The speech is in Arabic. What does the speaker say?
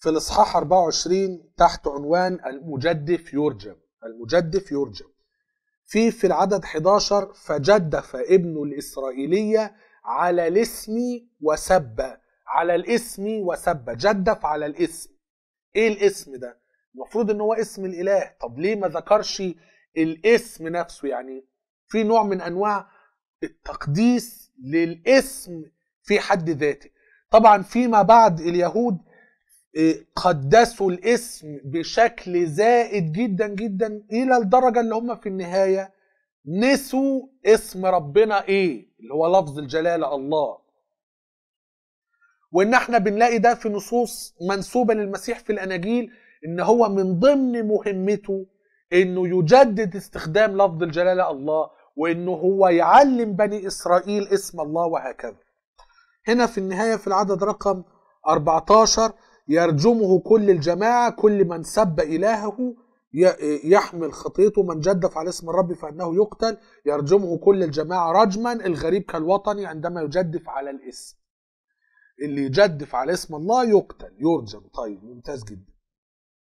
في الإصحاح 24 تحت عنوان المجدف يرجم المجدف يرجم في في العدد 11 فجدف ابن الإسرائيلية على الاسم وسب على الاسم وسب جدف على الاسم ايه الاسم ده المفروض ان هو اسم الاله طب ليه ما ذكرش الاسم نفسه يعني في نوع من انواع التقديس للاسم في حد ذاته طبعا فيما بعد اليهود قدسوا الاسم بشكل زائد جدا جدا الى الدرجه اللي هم في النهايه نسوا اسم ربنا ايه اللي هو لفظ الجلاله الله وان احنا بنلاقي ده في نصوص منسوبه للمسيح في الاناجيل ان هو من ضمن مهمته انه يجدد استخدام لفظ الجلاله الله وانه هو يعلم بني اسرائيل اسم الله وهكذا هنا في النهايه في العدد رقم 14 يرجمه كل الجماعة كل من سب إلهه يحمل خطيته من جدف على اسم الرب فإنه يقتل يرجمه كل الجماعة رجما الغريب كالوطني عندما يجدف على الاسم اللي يجدف على اسم الله يقتل يرجم طيب ممتاز جدا